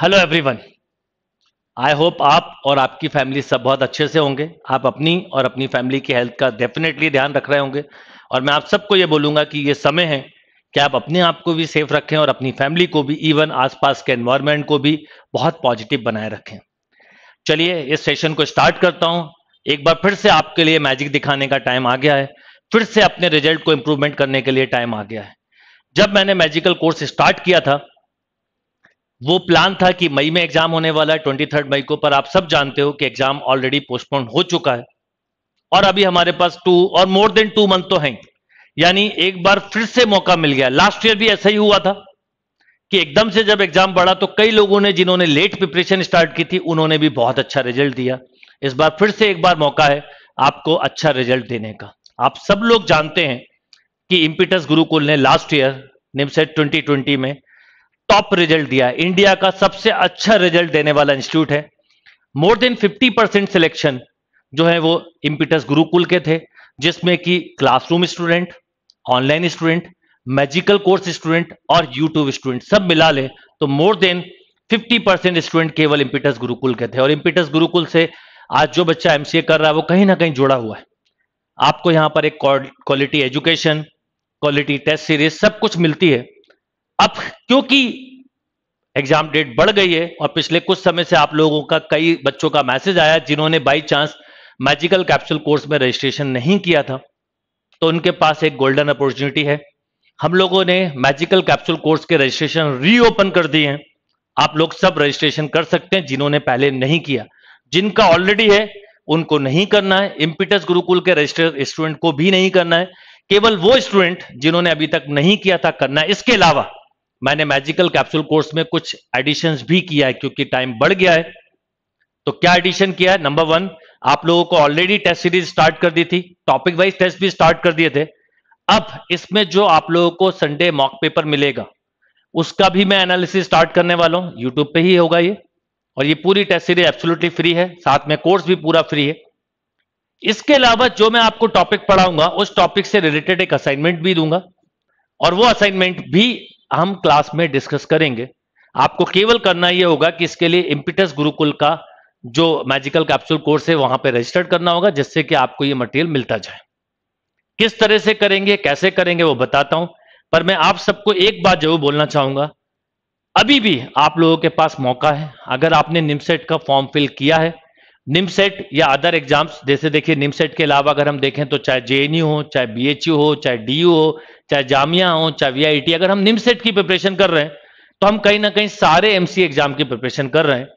Hello everyone I hope आप और आपकी फैमिली सब बहुत अच्छे से होंगे आप अपनी और अपनी फैमिली की हेल्थ का डेफिनेटली ध्यान रख रहे होंगे और मैं आप सबको ये बोलूंगा कि ये समय है कि आप अपने आप को भी सेफ रखें और अपनी फैमिली को भी इवन आसपास के एनवायरनमेंट को भी बहुत पॉजिटिव बनाए रखें चलिए इस सेशन को स्टार्ट करता हूँ एक बार फिर से आपके लिए मैजिक दिखाने का टाइम आ गया है फिर से अपने रिजल्ट को इम्प्रूवमेंट करने के लिए टाइम आ गया है जब मैंने मैजिकल कोर्स स्टार्ट किया था वो प्लान था कि मई में एग्जाम होने वाला है ट्वेंटी थर्ड मई को पर आप सब जानते हो कि एग्जाम ऑलरेडी पोस्टपोन हो चुका है और अभी हमारे पास टू और मोर देन टू मंथ तो हैं यानी एक बार फिर से मौका मिल गया लास्ट ईयर भी ऐसा ही हुआ था कि एकदम से जब एग्जाम बढ़ा तो कई लोगों ने जिन्होंने लेट प्रिपरेशन स्टार्ट की थी उन्होंने भी बहुत अच्छा रिजल्ट दिया इस बार फिर से एक बार मौका है आपको अच्छा रिजल्ट देने का आप सब लोग जानते हैं कि इम्पिटस गुरुकुल ने लास्ट ईयर निमसेट 2020 में टॉप रिजल्ट दिया इंडिया का सबसे अच्छा रिजल्ट देने वाला इंस्टीट्यूट है मोर देन 50 परसेंट सिलेक्शन जो है वो इम्पिटस गुरुकुल के थे जिसमें कि classroom student online student magical course student और यूट्यूब स्टूडेंट सब मिला ले तो मोर देन 50 परसेंट स्टूडेंट केवल इम्पिटस गुरुकुल के थे और इम्पिटस गुरुकुल से आज जो बच्चा एमसीए कर रहा है वो कहीं ना कहीं जुड़ा हुआ है आपको यहां पर एक quality education quality test series सब कुछ मिलती है अब क्योंकि एग्जाम डेट बढ़ गई है और पिछले कुछ समय से आप लोगों का कई बच्चों का मैसेज आया जिन्होंने by chance magical capsule course में रजिस्ट्रेशन नहीं किया था तो उनके पास एक गोल्डन अपॉर्चुनिटी है हम लोगों ने मैजिकल कैप्सूल कोर्स के रजिस्ट्रेशन रीओपन कर दिए हैं आप लोग सब रजिस्ट्रेशन कर सकते हैं जिन्होंने पहले नहीं किया जिनका ऑलरेडी है उनको नहीं करना है इम्पिटस गुरुकुल के रजिस्टर स्टूडेंट को भी नहीं करना है केवल वो स्टूडेंट जिन्होंने अभी तक नहीं किया था करना है इसके अलावा मैंने मैजिकल कैप्सूल कोर्स में कुछ एडिशन भी किया है क्योंकि टाइम बढ़ गया है तो क्या एडिशन किया है नंबर वन आप लोगों को ऑलरेडी टेस्ट सीरीज स्टार्ट कर दी थी टॉपिक वाइज टेस्ट भी स्टार्ट कर दिए थे अब इसमें जो आप लोगों को संडे मॉक पेपर मिलेगा उसका भी मैं एनालिसिस स्टार्ट करने वाला हूं यूट्यूब पे ही होगा ये और ये पूरी टेस्ट सीरीज एब्सोल्युटली फ्री है साथ में कोर्स भी पूरा फ्री है इसके अलावा जो मैं आपको टॉपिक पढ़ाऊंगा उस टॉपिक से रिलेटेड एक असाइनमेंट भी दूंगा और वो असाइनमेंट भी हम क्लास में डिस्कस करेंगे आपको केवल करना यह होगा कि इसके लिए इम्पिटस गुरुकुल का जो मैजिकल कैप्सूल कोर्स है वहां पर रजिस्टर्ड करना होगा जिससे कि आपको ये मटेरियल मिलता जाए किस तरह से करेंगे कैसे करेंगे वो बताता हूं पर मैं आप सबको एक बात जरूर बोलना चाहूंगा अभी भी आप लोगों के पास मौका है अगर आपने निमसेट का फॉर्म फिल किया है निमसेट या अदर एग्जाम्स जैसे देखिए निमसेट के अलावा अगर हम देखें तो चाहे जे e हो चाहे बी e हो चाहे डी हो चाहे जामिया हो चाहे वी अगर हम निमसेट की प्रिपरेशन कर रहे हैं तो हम कहीं ना कहीं सारे एम एग्जाम की प्रिपरेशन कर रहे हैं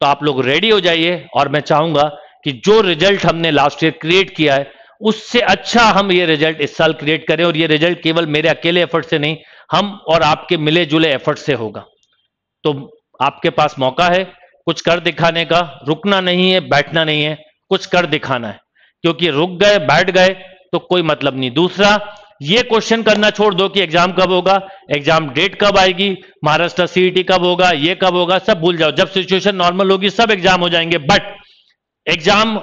तो आप लोग रेडी हो जाइए और मैं चाहूंगा कि जो रिजल्ट हमने लास्ट ईयर क्रिएट किया है उससे अच्छा हम ये रिजल्ट इस साल क्रिएट करें और ये रिजल्ट केवल मेरे अकेले एफर्ट से नहीं हम और आपके मिले जुले एफर्ट से होगा तो आपके पास मौका है कुछ कर दिखाने का रुकना नहीं है बैठना नहीं है कुछ कर दिखाना है क्योंकि रुक गए बैठ गए तो कोई मतलब नहीं दूसरा ये क्वेश्चन करना छोड़ दो कि एग्जाम कब होगा एग्जाम डेट कब आएगी महाराष्ट्र सीईटी e कब होगा ये कब होगा सब भूल जाओ जब सिचुएशन नॉर्मल होगी सब एग्जाम हो जाएंगे बट एग्जाम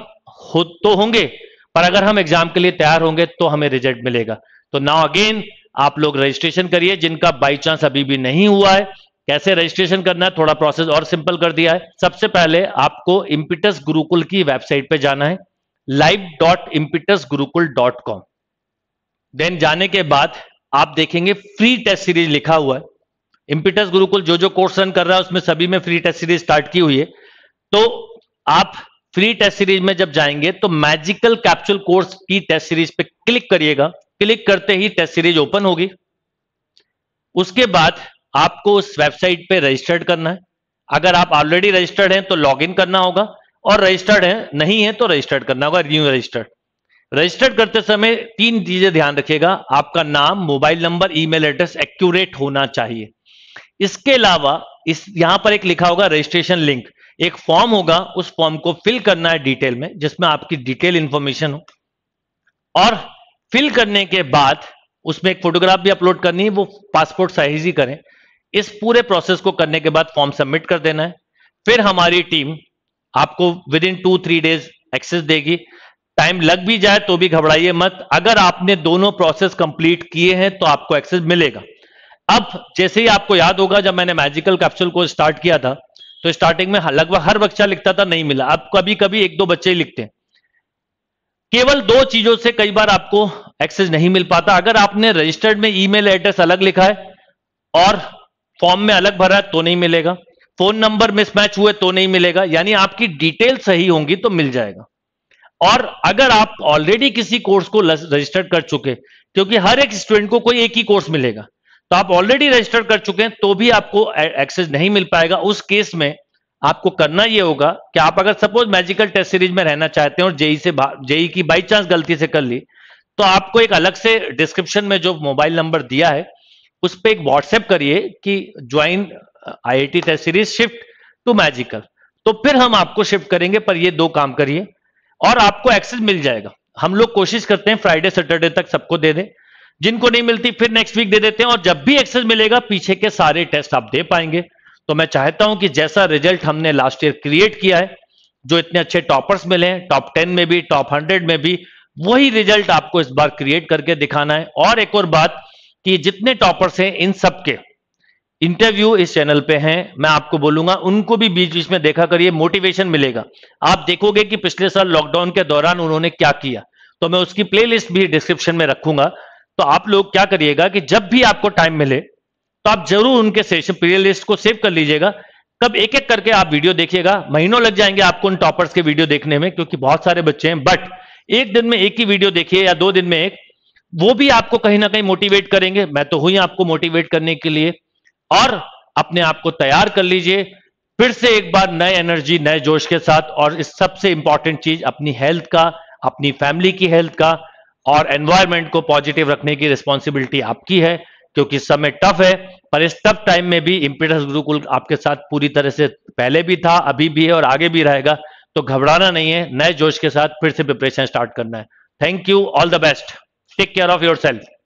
हो तो होंगे पर अगर हम एग्जाम के लिए तैयार होंगे तो हमें रिजल्ट मिलेगा तो नाउ अगेन आप लोग रजिस्ट्रेशन करिए जिनका बाई चांस अभी भी नहीं हुआ है कैसे रजिस्ट्रेशन करना है थोड़ा प्रोसेस और सिंपल कर दिया है सबसे पहले आपको इम्पिटस गुरुकुल की वेबसाइट पे जाना है live dot Impetus Gurukul dot com then जाने के बाद आप देखेंगे फ्री टेस्ट सीरीज लिखा हुआ है इम्पिटस गुरुकुल जो जो कोर्स रन कर रहा है उसमें सभी में फ्री टेस्ट सीरीज स्टार्ट की हुई है तो आप फ्री टेस्ट सीरीज में जब जाएंगे तो मैजिकल कैप्सूल कोर्स की टेस्ट सीरीज पे क्लिक करिएगा क्लिक करते ही टेस्ट सीरीज ओपन होगी उसके बाद आपको उस वेबसाइट पे रजिस्टर्ड करना है अगर आप ऑलरेडी रजिस्टर्ड हैं तो लॉगिन करना होगा और रजिस्टर्ड है नहीं है तो रजिस्टर्ड करना होगा न्यू रजिस्टर्ड रजिस्टर्ड करते समय तीन चीजें ध्यान रखिएगा आपका नाम mobile number email address accurate होना चाहिए इसके अलावा इस यहां पर एक लिखा होगा रजिस्ट्रेशन लिंक एक फॉर्म होगा उस फॉर्म को फिल करना है डिटेल में जिसमें आपकी डिटेल इंफॉर्मेशन हो और फिल करने के बाद उसमें एक फोटोग्राफ भी अपलोड करनी है वो पासपोर्ट साइज ही करें इस पूरे प्रोसेस को करने के बाद फॉर्म सबमिट कर देना है फिर हमारी टीम आपको within two three days access देगी टाइम लग भी जाए तो भी घबराइए मत अगर आपने दोनों प्रोसेस कंप्लीट किए हैं तो आपको एक्सेस मिलेगा अब जैसे ही आपको याद होगा जब मैंने मैजिकल कैप्सूल को स्टार्ट किया था तो स्टार्टिंग में लगभग हर बच्चा लिखता था नहीं मिला अब कभी कभी एक दो बच्चे ही लिखते हैं केवल दो चीजों से कई बार आपको एक्सेस नहीं मिल पाता अगर आपने रजिस्टर्ड में ईमेल एड्रेस अलग लिखा है और फॉर्म में अलग भरा तो नहीं मिलेगा फोन नंबर मिसमैच हुए तो नहीं मिलेगा यानी आपकी डिटेल सही होंगी तो मिल जाएगा और अगर आप ऑलरेडी किसी कोर्स को रजिस्टर्ड कर चुके क्योंकि हर एक स्टूडेंट को कोई एक ही कोर्स मिलेगा तो आप ऑलरेडी रजिस्टर कर चुके हैं तो भी आपको एक्सेस नहीं मिल पाएगा उस केस में आपको करना यह होगा कि आप अगर सपोज मैजिकल टेस्ट सीरीज में रहना चाहते हैं और जेई से जेई की बाई चांस गलती से कर ली तो आपको एक अलग से डिस्क्रिप्शन में जो मोबाइल नंबर दिया है उस पर एक व्हाट्सएप करिए कि join IIT test series shift to magical तो फिर हम आपको शिफ्ट करेंगे पर ये दो काम करिए और आपको एक्सेस मिल जाएगा हम लोग कोशिश करते हैं फ्राइडे सैटरडे तक सबको दे दें जिनको नहीं मिलती फिर नेक्स्ट वीक दे देते हैं और जब भी एक्सेस मिलेगा पीछे के सारे टेस्ट आप दे पाएंगे तो मैं चाहता हूं कि जैसा रिजल्ट हमने लास्ट ईयर क्रिएट किया है जो इतने अच्छे टॉपर्स मिले हैं टॉप टेन में भी टॉप हंड्रेड में भी वही रिजल्ट आपको इस बार क्रिएट करके दिखाना है और एक और बात कि जितने टॉपर्स हैं इन सब के इंटरव्यू इस चैनल पे हैं मैं आपको बोलूंगा उनको भी बीच बीच में देखा करिए मोटिवेशन मिलेगा आप देखोगे कि पिछले साल लॉकडाउन के दौरान उन्होंने क्या किया तो मैं उसकी प्लेलिस्ट भी डिस्क्रिप्शन में रखूंगा तो आप लोग क्या करिएगा कि जब भी आपको टाइम मिले तो आप जरूर उनके सेशन प्लेलिस्ट को सेव कर लीजिएगा तब एक एक करके आप वीडियो देखिएगा महीनों लग जाएंगे आपको उन टॉपर्स के वीडियो देखने में क्योंकि बहुत सारे बच्चे हैं बट एक दिन में एक ही वीडियो देखिए या दो दिन में एक वो भी आपको कहीं ना कहीं मोटिवेट करेंगे मैं तो हुई आपको मोटिवेट करने के लिए और अपने आप को तैयार कर लीजिए फिर से एक बार नए एनर्जी नए जोश के साथ और इस सबसे इंपॉर्टेंट चीज अपनी हेल्थ का अपनी फैमिली की हेल्थ का और एनवायरमेंट को पॉजिटिव रखने की रिस्पॉन्सिबिलिटी आपकी है क्योंकि समय टफ है पर इस टफ टाइम में भी इम्पीडेंस गुरुकुल आपके साथ पूरी तरह से पहले भी था अभी भी है और आगे भी रहेगा तो घबराना नहीं है नए जोश के साथ फिर से प्रिपरेशन स्टार्ट करना है thank you all the best Take care of yourself.